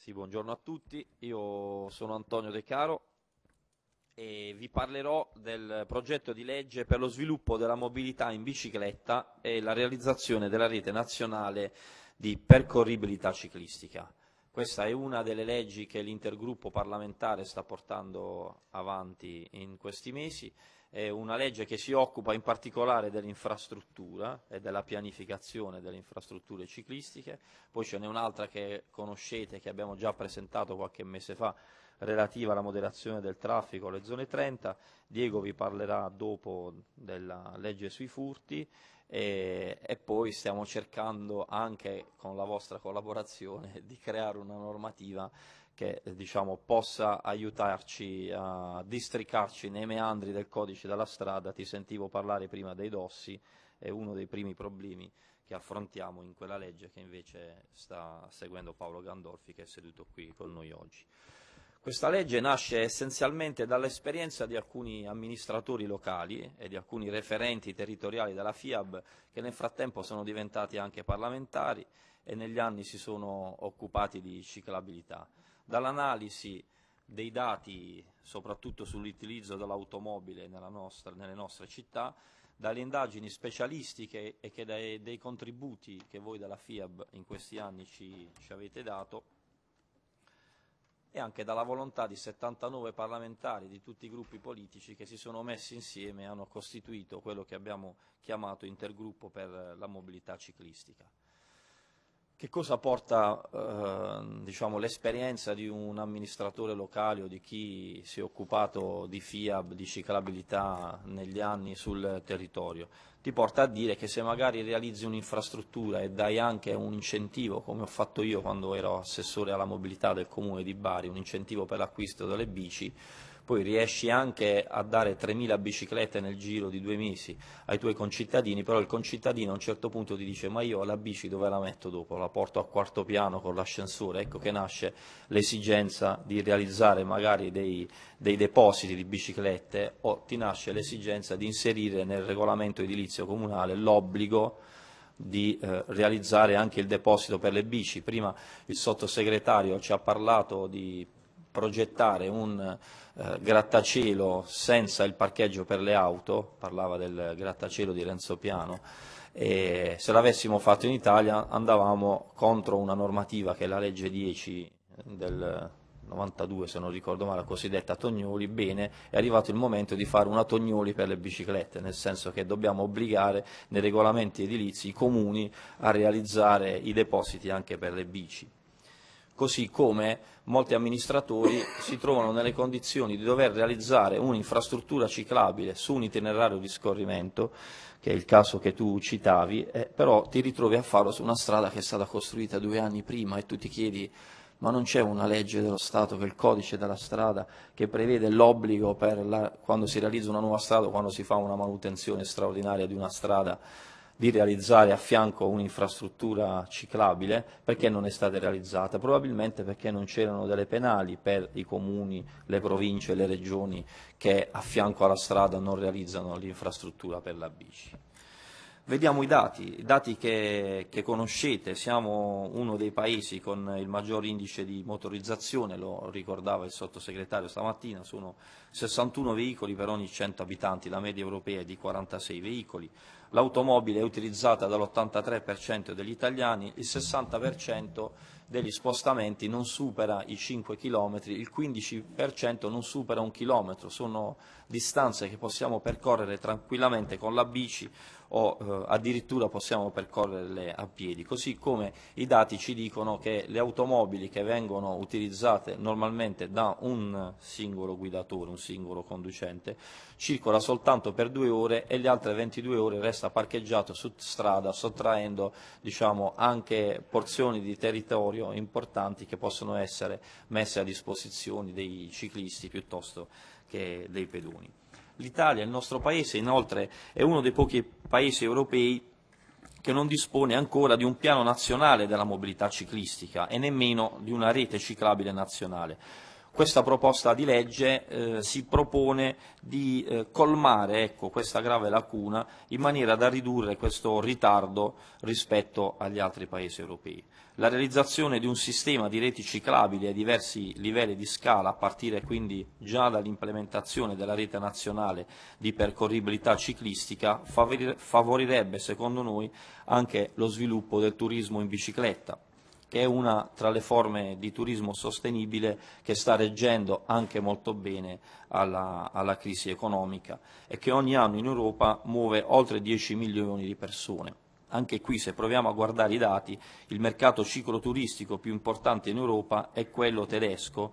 Sì, buongiorno a tutti, io sono Antonio De Caro e vi parlerò del progetto di legge per lo sviluppo della mobilità in bicicletta e la realizzazione della rete nazionale di percorribilità ciclistica. Questa è una delle leggi che l'intergruppo parlamentare sta portando avanti in questi mesi è una legge che si occupa in particolare dell'infrastruttura e della pianificazione delle infrastrutture ciclistiche, poi ce n'è un'altra che conoscete, che abbiamo già presentato qualche mese fa, relativa alla moderazione del traffico, alle zone 30, Diego vi parlerà dopo della legge sui furti e, e poi stiamo cercando anche con la vostra collaborazione di creare una normativa che eh, diciamo, possa aiutarci a districarci nei meandri del codice della strada. Ti sentivo parlare prima dei dossi, è uno dei primi problemi che affrontiamo in quella legge che invece sta seguendo Paolo Gandolfi che è seduto qui con noi oggi. Questa legge nasce essenzialmente dall'esperienza di alcuni amministratori locali e di alcuni referenti territoriali della FIAB che nel frattempo sono diventati anche parlamentari e negli anni si sono occupati di ciclabilità dall'analisi dei dati, soprattutto sull'utilizzo dell'automobile nelle nostre città, dalle indagini specialistiche e che dai, dei contributi che voi dalla FIAB in questi anni ci, ci avete dato e anche dalla volontà di 79 parlamentari di tutti i gruppi politici che si sono messi insieme e hanno costituito quello che abbiamo chiamato intergruppo per la mobilità ciclistica che cosa porta eh, diciamo, l'esperienza di un amministratore locale o di chi si è occupato di FIAB, di ciclabilità negli anni sul territorio? Ti porta a dire che se magari realizzi un'infrastruttura e dai anche un incentivo, come ho fatto io quando ero assessore alla mobilità del comune di Bari, un incentivo per l'acquisto delle bici, poi riesci anche a dare 3.000 biciclette nel giro di due mesi ai tuoi concittadini, però il concittadino a un certo punto ti dice ma io la bici dove la metto dopo? La porto a quarto piano con l'ascensore? Ecco che nasce l'esigenza di realizzare magari dei, dei depositi di biciclette o ti nasce l'esigenza di inserire nel regolamento edilizio comunale l'obbligo di eh, realizzare anche il deposito per le bici. Prima il sottosegretario ci ha parlato di progettare un eh, grattacielo senza il parcheggio per le auto, parlava del grattacielo di Renzo Piano, e se l'avessimo fatto in Italia andavamo contro una normativa che è la legge 10 del 92 se non ricordo male, la cosiddetta Tognoli, bene, è arrivato il momento di fare una Tognoli per le biciclette, nel senso che dobbiamo obbligare nei regolamenti edilizi i comuni a realizzare i depositi anche per le bici così come molti amministratori si trovano nelle condizioni di dover realizzare un'infrastruttura ciclabile su un itinerario di scorrimento, che è il caso che tu citavi, eh, però ti ritrovi a farlo su una strada che è stata costruita due anni prima e tu ti chiedi ma non c'è una legge dello Stato, che è il codice della strada, che prevede l'obbligo per la, quando si realizza una nuova strada o quando si fa una manutenzione straordinaria di una strada di realizzare a fianco un'infrastruttura ciclabile, perché non è stata realizzata? Probabilmente perché non c'erano delle penali per i comuni, le province, le regioni che a fianco alla strada non realizzano l'infrastruttura per la bici. Vediamo i dati, i dati che, che, conoscete, siamo uno dei paesi con il maggior indice di motorizzazione, lo ricordava il sottosegretario stamattina, sono 61 veicoli per ogni 100 abitanti, la media europea è di 46 veicoli, l'automobile è utilizzata dall'83% degli italiani, il 60% degli spostamenti non supera i 5 km, il 15% non supera un chilometro, sono distanze che possiamo percorrere tranquillamente con la bici o eh, addirittura possiamo percorrerle a piedi, così come i dati ci dicono che le automobili che vengono utilizzate normalmente da un singolo guidatore, un singolo conducente, circola soltanto per due ore e le altre 22 ore resta parcheggiato su strada, sottraendo diciamo, anche porzioni di territorio importanti che possono essere messe a disposizione dei ciclisti piuttosto che dei pedoni. L'Italia, il nostro paese, inoltre è uno dei pochi paesi europei che non dispone ancora di un piano nazionale della mobilità ciclistica e nemmeno di una rete ciclabile nazionale questa proposta di legge eh, si propone di eh, colmare ecco, questa grave lacuna in maniera da ridurre questo ritardo rispetto agli altri paesi europei. La realizzazione di un sistema di reti ciclabili a diversi livelli di scala, a partire quindi già dall'implementazione della rete nazionale di percorribilità ciclistica, favorirebbe secondo noi anche lo sviluppo del turismo in bicicletta che è una tra le forme di turismo sostenibile che sta reggendo anche molto bene alla, alla crisi economica e che ogni anno in Europa muove oltre 10 milioni di persone anche qui se proviamo a guardare i dati, il mercato cicloturistico più importante in Europa è quello tedesco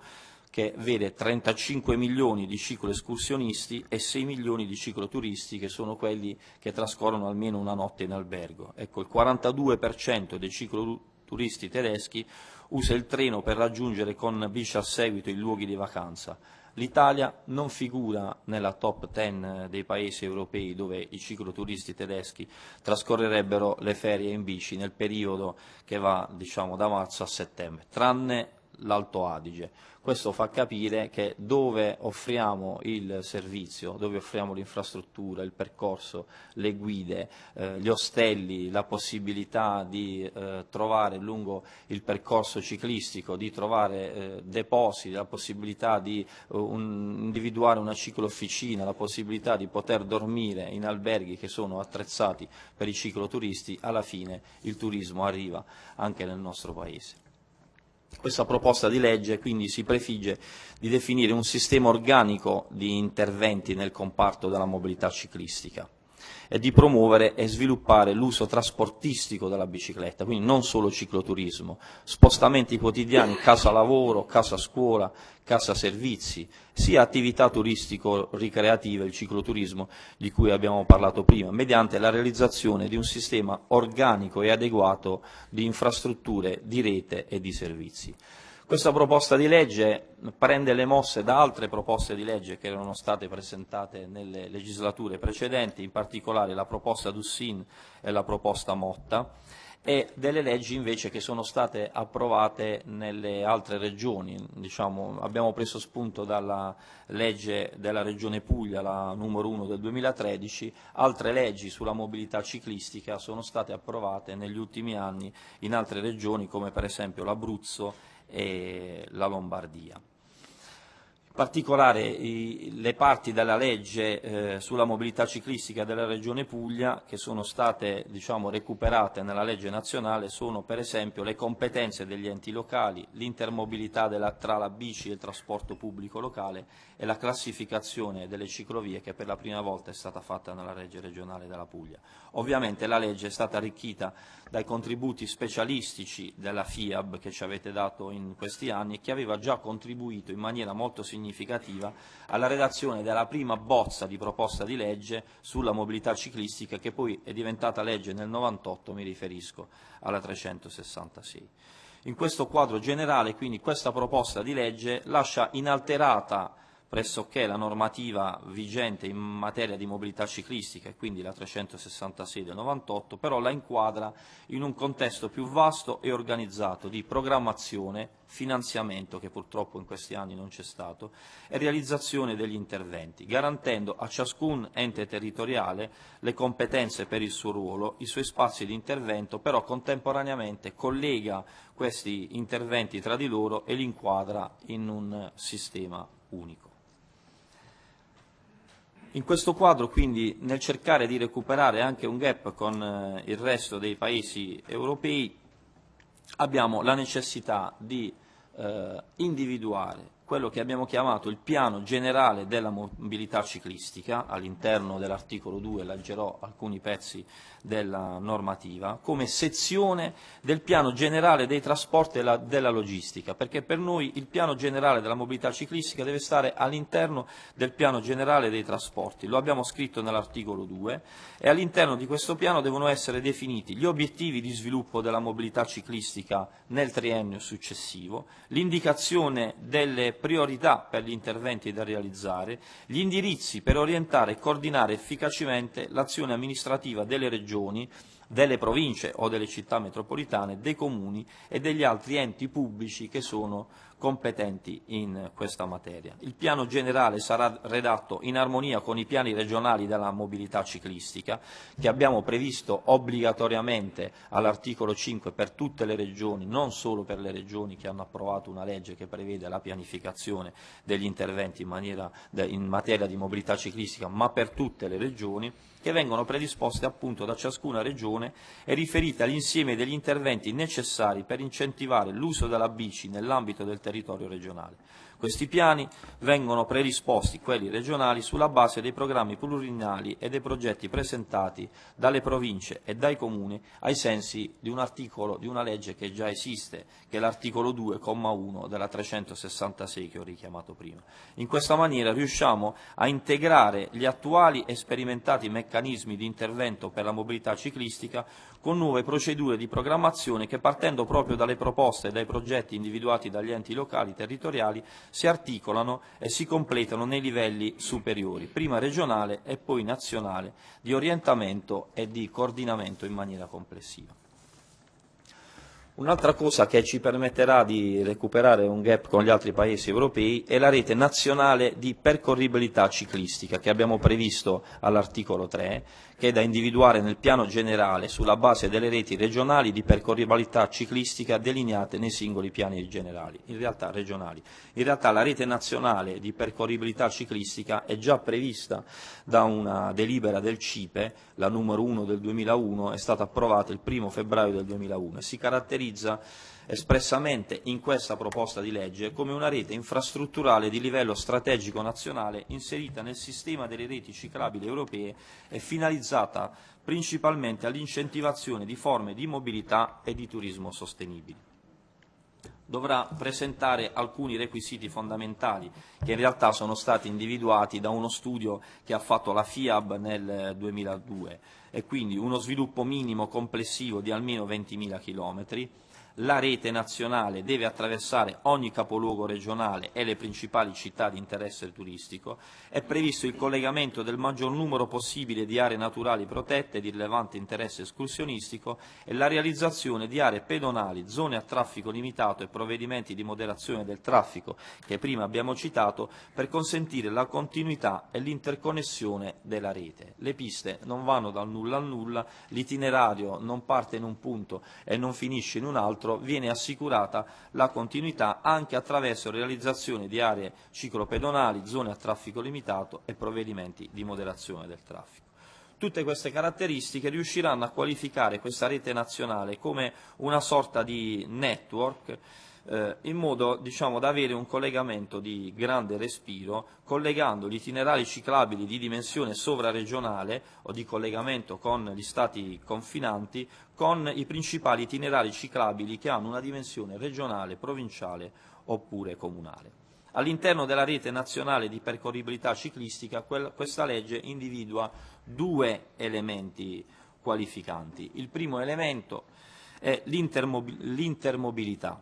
che vede 35 milioni di cicloescursionisti e 6 milioni di cicloturisti che sono quelli che trascorrono almeno una notte in albergo. Ecco, il 42% dei cicloturisti turisti tedeschi usa il treno per raggiungere con bici a seguito i luoghi di vacanza. L'Italia non figura nella top 10 dei paesi europei dove i cicloturisti tedeschi trascorrerebbero le ferie in bici nel periodo che va diciamo, da marzo a settembre, tranne l'Alto Adige. Questo fa capire che dove offriamo il servizio, dove offriamo l'infrastruttura, il percorso, le guide, eh, gli ostelli, la possibilità di eh, trovare lungo il percorso ciclistico, di trovare eh, depositi, la possibilità di eh, un, individuare una ciclofficina, la possibilità di poter dormire in alberghi che sono attrezzati per i cicloturisti, alla fine il turismo arriva anche nel nostro Paese. Questa proposta di legge quindi si prefigge di definire un sistema organico di interventi nel comparto della mobilità ciclistica è di promuovere e sviluppare l'uso trasportistico della bicicletta, quindi non solo cicloturismo, spostamenti quotidiani, casa lavoro, casa scuola, casa servizi, sia attività turistico-ricreative, il cicloturismo di cui abbiamo parlato prima, mediante la realizzazione di un sistema organico e adeguato di infrastrutture, di rete e di servizi. Questa proposta di legge prende le mosse da altre proposte di legge che erano state presentate nelle legislature precedenti, in particolare la proposta Dussin e la proposta Motta e delle leggi invece che sono state approvate nelle altre regioni. Diciamo, abbiamo preso spunto dalla legge della Regione Puglia, la numero 1 del 2013, altre leggi sulla mobilità ciclistica sono state approvate negli ultimi anni in altre regioni come per esempio l'Abruzzo e la Lombardia particolare i, le parti della legge eh, sulla mobilità ciclistica della Regione Puglia che sono state diciamo, recuperate nella legge nazionale sono per esempio le competenze degli enti locali, l'intermobilità tra la bici e il trasporto pubblico locale e la classificazione delle ciclovie che per la prima volta è stata fatta nella legge regionale della Puglia. Ovviamente la legge è stata arricchita dai contributi specialistici della FIAB che ci avete dato in questi anni e che aveva già contribuito in maniera molto significativa alla redazione della prima bozza di proposta di legge sulla mobilità ciclistica che poi è diventata legge nel 98, mi riferisco alla 366. In questo quadro generale quindi questa proposta di legge lascia inalterata pressoché la normativa vigente in materia di mobilità ciclistica e quindi la 366 del 98, però la inquadra in un contesto più vasto e organizzato di programmazione, finanziamento, che purtroppo in questi anni non c'è stato, e realizzazione degli interventi, garantendo a ciascun ente territoriale le competenze per il suo ruolo, i suoi spazi di intervento, però contemporaneamente collega questi interventi tra di loro e li inquadra in un sistema unico. In questo quadro quindi nel cercare di recuperare anche un gap con eh, il resto dei paesi europei abbiamo la necessità di eh, individuare quello che abbiamo chiamato il piano generale della mobilità ciclistica, all'interno dell'articolo 2 leggerò alcuni pezzi della normativa, come sezione del piano generale dei trasporti e della logistica, perché per noi il piano generale della mobilità ciclistica deve stare all'interno del piano generale dei trasporti, lo abbiamo scritto nell'articolo 2 e all'interno di questo piano devono essere definiti gli obiettivi di sviluppo della mobilità ciclistica nel triennio successivo, l'indicazione delle priorità per gli interventi da realizzare, gli indirizzi per orientare e coordinare efficacemente l'azione amministrativa delle regioni, delle province o delle città metropolitane, dei comuni e degli altri enti pubblici che sono competenti in questa materia. Il piano generale sarà redatto in armonia con i piani regionali della mobilità ciclistica che abbiamo previsto obbligatoriamente all'articolo 5 per tutte le regioni, non solo per le regioni che hanno approvato una legge che prevede la pianificazione degli interventi in, maniera, in materia di mobilità ciclistica, ma per tutte le regioni che vengono predisposte appunto da ciascuna regione e riferite all'insieme degli interventi necessari per incentivare l'uso della bici nell'ambito del territorio territorio regionale. Questi piani vengono predisposti, quelli regionali, sulla base dei programmi plurinali e dei progetti presentati dalle province e dai comuni ai sensi di un articolo di una legge che già esiste, che è l'articolo 2,1 della 366 che ho richiamato prima. In questa maniera riusciamo a integrare gli attuali e sperimentati meccanismi di intervento per la mobilità ciclistica con nuove procedure di programmazione che partendo proprio dalle proposte e dai progetti individuati dagli enti locali territoriali si articolano e si completano nei livelli superiori, prima regionale e poi nazionale, di orientamento e di coordinamento in maniera complessiva. Un'altra cosa che ci permetterà di recuperare un gap con gli altri paesi europei è la rete nazionale di percorribilità ciclistica che abbiamo previsto all'articolo 3 che è da individuare nel piano generale sulla base delle reti regionali di percorribilità ciclistica delineate nei singoli piani generali, in realtà regionali. In realtà la rete nazionale di percorribilità ciclistica è già prevista da una delibera del CIPE, la numero 1 del 2001, è stata approvata il 1 febbraio del 2001 e si caratterizza espressamente in questa proposta di legge come una rete infrastrutturale di livello strategico nazionale inserita nel sistema delle reti ciclabili europee e finalizzata finalizzata principalmente all'incentivazione di forme di mobilità e di turismo sostenibili. Dovrà presentare alcuni requisiti fondamentali che in realtà sono stati individuati da uno studio che ha fatto la FIAB nel 2002 eh, e quindi uno sviluppo minimo complessivo di almeno 20.000 chilometri, la rete nazionale deve attraversare ogni capoluogo regionale e le principali città di interesse turistico, è previsto il collegamento del maggior numero possibile di aree naturali protette di rilevante interesse escursionistico e la realizzazione di aree pedonali, zone a traffico limitato e provvedimenti di moderazione del traffico che prima abbiamo citato per consentire la continuità e l'interconnessione della rete. Le piste non vanno dal nulla al nulla, l'itinerario non parte in un punto e non finisce in un altro, peraltro viene assicurata la continuità anche attraverso realizzazione di aree ciclopedonali, zone a traffico limitato e provvedimenti di moderazione del traffico. Tutte queste caratteristiche riusciranno a qualificare questa rete nazionale come una sorta di network eh, in modo diciamo, da avere un collegamento di grande respiro, collegando gli itinerari ciclabili di dimensione sovraregionale o di collegamento con gli stati confinanti, con i principali itinerari ciclabili che hanno una dimensione regionale, provinciale oppure comunale. All'interno della rete nazionale di percorribilità ciclistica questa legge individua due elementi qualificanti. Il primo elemento è l'intermobilità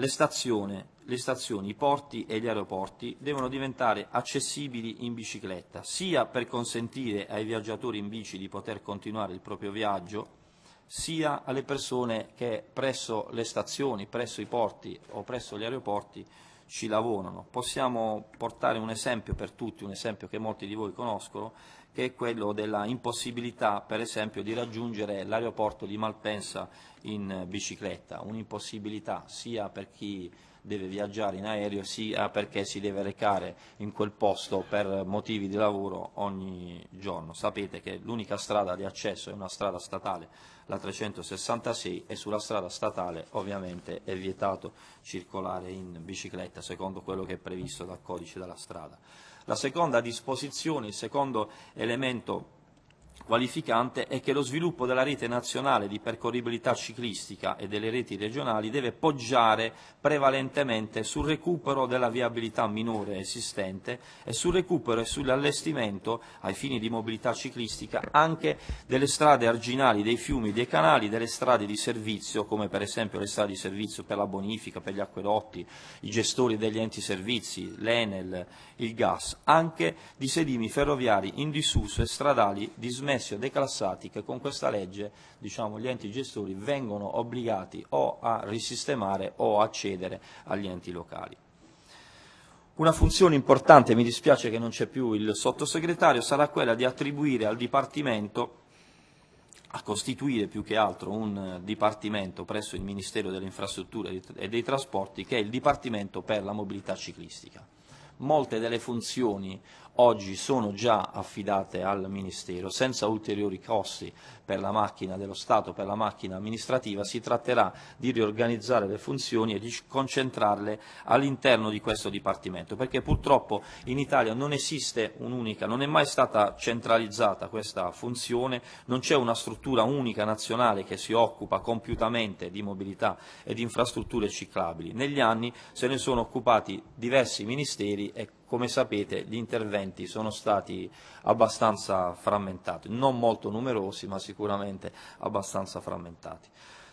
le stazioni, le stazioni, i porti e gli aeroporti devono diventare accessibili in bicicletta, sia per consentire ai viaggiatori in bici di poter continuare il proprio viaggio, sia alle persone che presso le stazioni, presso i porti o presso gli aeroporti ci lavorano. Possiamo portare un esempio per tutti, un esempio che molti di voi conoscono, che è quello della impossibilità, per esempio, di raggiungere l'aeroporto di Malpensa in bicicletta, un'impossibilità sia per chi deve viaggiare in aereo sia perché si deve recare in quel posto per motivi di lavoro ogni giorno. Sapete che l'unica strada di accesso è una strada statale, la 366, e sulla strada statale ovviamente è vietato circolare in bicicletta secondo quello che è previsto dal codice della strada. La seconda disposizione, il secondo elemento qualificante è che lo sviluppo della rete nazionale di percorribilità ciclistica e delle reti regionali deve poggiare prevalentemente sul recupero della viabilità minore esistente e sul recupero e sull'allestimento ai fini di mobilità ciclistica anche delle strade arginali, dei fiumi, dei canali, delle strade di servizio come per esempio le strade di servizio per la bonifica, per gli acquedotti, i gestori degli enti servizi, l'Enel, il gas, anche di sedimi ferroviari in disuso e stradali dismessi annessi o declassati che con questa legge diciamo, gli enti gestori vengono obbligati o a risistemare o a cedere agli enti locali. Una funzione importante, mi dispiace che non c'è più il sottosegretario, sarà quella di attribuire al Dipartimento a costituire più che altro un dipartimento presso il Ministero delle Infrastrutture e dei Trasporti che è il Dipartimento per la Mobilità Ciclistica. Molte delle funzioni oggi sono già affidate al Ministero, senza ulteriori costi per la macchina dello Stato, per la macchina amministrativa, si tratterà di riorganizzare le funzioni e di concentrarle all'interno di questo Dipartimento, perché purtroppo in Italia non esiste un'unica, non è mai stata centralizzata questa funzione, non c'è una struttura unica nazionale che si occupa compiutamente di mobilità e di infrastrutture ciclabili. Negli anni se ne sono occupati diversi ministeri e come sapete gli interventi sono stati abbastanza frammentati, non molto numerosi ma sicuramente abbastanza frammentati.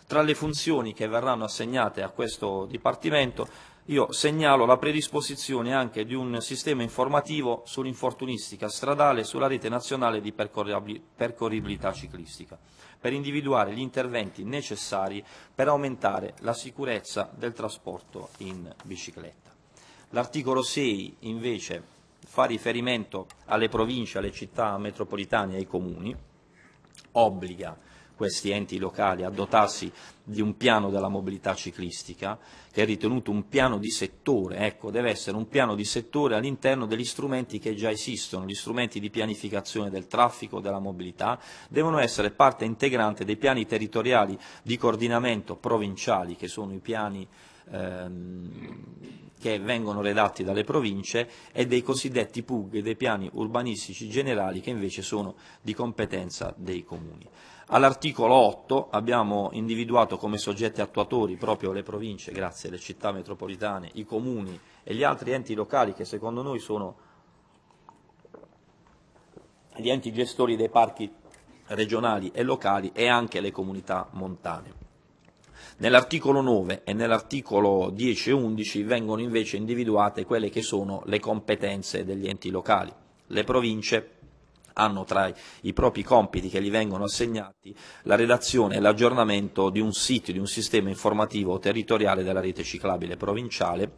Tra le funzioni che verranno assegnate a questo Dipartimento io segnalo la predisposizione anche di un sistema informativo sull'infortunistica stradale sulla rete nazionale di percorribilità ciclistica, per individuare gli interventi necessari per aumentare la sicurezza del trasporto in bicicletta. L'articolo 6 invece fa riferimento alle province, alle città metropolitane e ai comuni, obbliga questi enti locali a dotarsi di un piano della mobilità ciclistica, che è ritenuto un piano di settore, ecco, deve essere un piano di settore all'interno degli strumenti che già esistono, gli strumenti di pianificazione del traffico, della mobilità, devono essere parte integrante dei piani territoriali di coordinamento provinciali, che sono i piani ehm, che vengono redatti dalle province e dei cosiddetti PUG, dei piani urbanistici generali che invece sono di competenza dei comuni. All'articolo 8 abbiamo individuato come soggetti attuatori proprio le province, grazie alle città metropolitane, i comuni e gli altri enti locali che secondo noi sono gli enti gestori dei parchi regionali e locali e anche le comunità montane. Nell'articolo 9 e nell'articolo 10 e 11 vengono invece individuate quelle che sono le competenze degli enti locali. Le province hanno tra i propri compiti che gli vengono assegnati la redazione e l'aggiornamento di un sito, di un sistema informativo territoriale della rete ciclabile provinciale,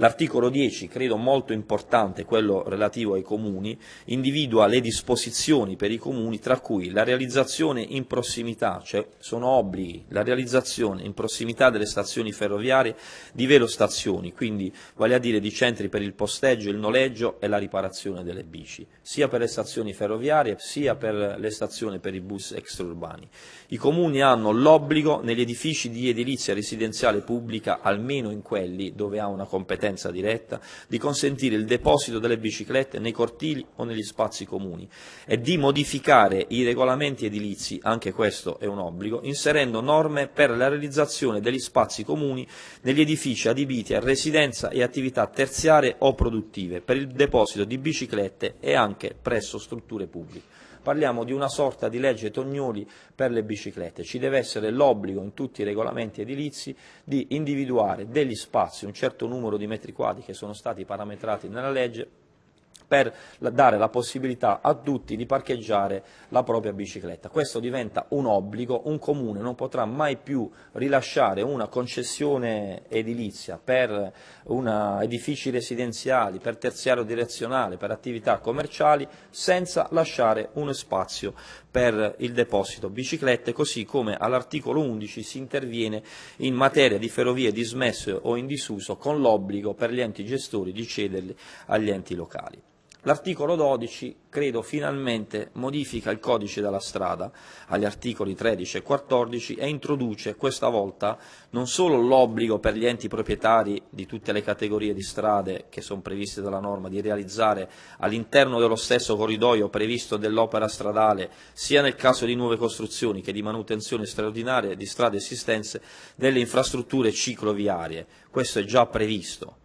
L'articolo 10, credo molto importante, quello relativo ai comuni, individua le disposizioni per i comuni tra cui la realizzazione in prossimità, cioè sono obblighi, la realizzazione in prossimità delle stazioni ferroviarie di velostazioni, quindi vale a dire di centri per il posteggio, il noleggio e la riparazione delle bici, sia per le stazioni ferroviarie sia per le stazioni per i bus extraurbani. I comuni hanno l'obbligo negli edifici di edilizia residenziale pubblica, almeno in quelli dove ha una competenza competenza diretta, di consentire il deposito delle biciclette nei cortili o negli spazi comuni e di modificare i regolamenti edilizi, anche questo è un obbligo, inserendo norme per la realizzazione degli spazi comuni negli edifici adibiti a residenza e attività terziarie o produttive, per il deposito di biciclette e anche presso strutture pubbliche parliamo di una sorta di legge Tognoli per le biciclette. Ci deve essere l'obbligo in tutti i regolamenti edilizi di individuare degli spazi, un certo numero di metri quadri che sono stati parametrati nella legge per dare la possibilità a tutti di parcheggiare la propria bicicletta. Questo diventa un obbligo, un comune non potrà mai più rilasciare una concessione edilizia per una, edifici residenziali, per terziario direzionale, per attività commerciali, senza lasciare uno spazio per il deposito biciclette, così come all'articolo 11 si interviene in materia di ferrovie dismesse o in disuso con l'obbligo per gli enti gestori di cederli agli enti locali. L'articolo 12, credo finalmente, modifica il codice della strada agli articoli 13 e 14 e introduce questa volta non solo l'obbligo per gli enti proprietari di tutte le categorie di strade che sono previste dalla norma di realizzare all'interno dello stesso corridoio previsto dell'opera stradale, sia nel caso di nuove costruzioni che di manutenzione straordinaria di strade esistenze, delle infrastrutture cicloviarie. Questo è già previsto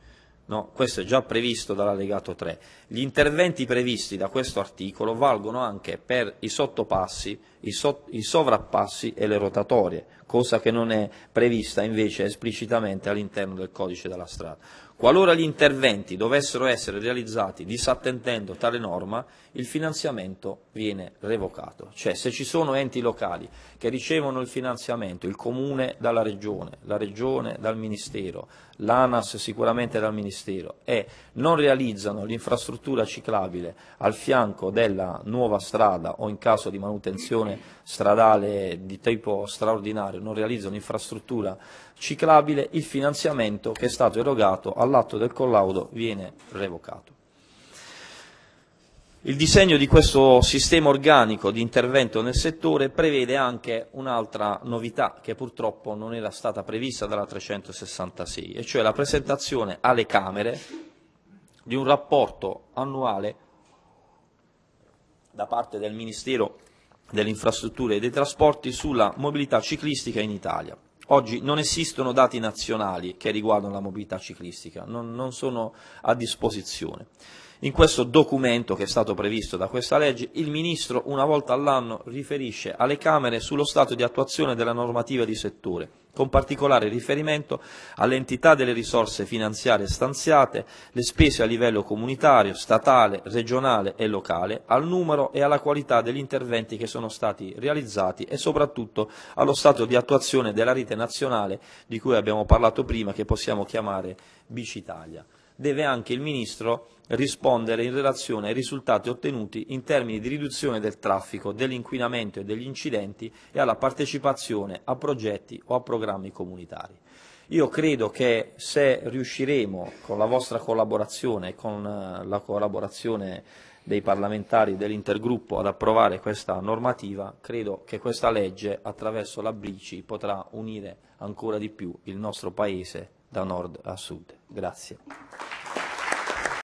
No, questo è già previsto dall'allegato 3. Gli interventi previsti da questo articolo valgono anche per i sottopassi, i, so, i sovrappassi e le rotatorie, cosa che non è prevista invece esplicitamente all'interno del codice della strada. Qualora gli interventi dovessero essere realizzati disattendendo tale norma, il finanziamento viene revocato. Cioè se ci sono enti locali che ricevono il finanziamento, il comune dalla regione, la regione dal ministero, l'ANAS sicuramente dal ministero e non realizzano l'infrastruttura ciclabile al fianco della nuova strada o in caso di manutenzione stradale di tipo straordinario, non realizzano infrastruttura ciclabile, il finanziamento che è stato erogato all'atto del collaudo viene revocato. Il disegno di questo sistema organico di intervento nel settore prevede anche un'altra novità che purtroppo non era stata prevista dalla 366, e cioè la presentazione alle Camere di un rapporto annuale da parte del Ministero delle Infrastrutture e dei Trasporti sulla mobilità ciclistica in Italia. Oggi non esistono dati nazionali che riguardano la mobilità ciclistica, non, non, sono a disposizione. In questo documento che è stato previsto da questa legge, il Ministro una volta all'anno riferisce alle Camere sullo stato di attuazione della normativa di settore, con particolare riferimento all'entità delle risorse finanziarie stanziate, le spese a livello comunitario, statale, regionale e locale, al numero e alla qualità degli interventi che sono stati realizzati e soprattutto allo stato di attuazione della rete nazionale di cui abbiamo parlato prima che possiamo chiamare Italia deve anche il Ministro rispondere in relazione ai risultati ottenuti in termini di riduzione del traffico, dell'inquinamento e degli incidenti e alla partecipazione a progetti o a programmi comunitari. Io credo che se riusciremo con la vostra collaborazione e con eh, la collaborazione dei parlamentari dell'intergruppo ad approvare questa normativa, credo che questa legge attraverso la Brici potrà unire ancora di più il nostro Paese da nord a sud. Grazie.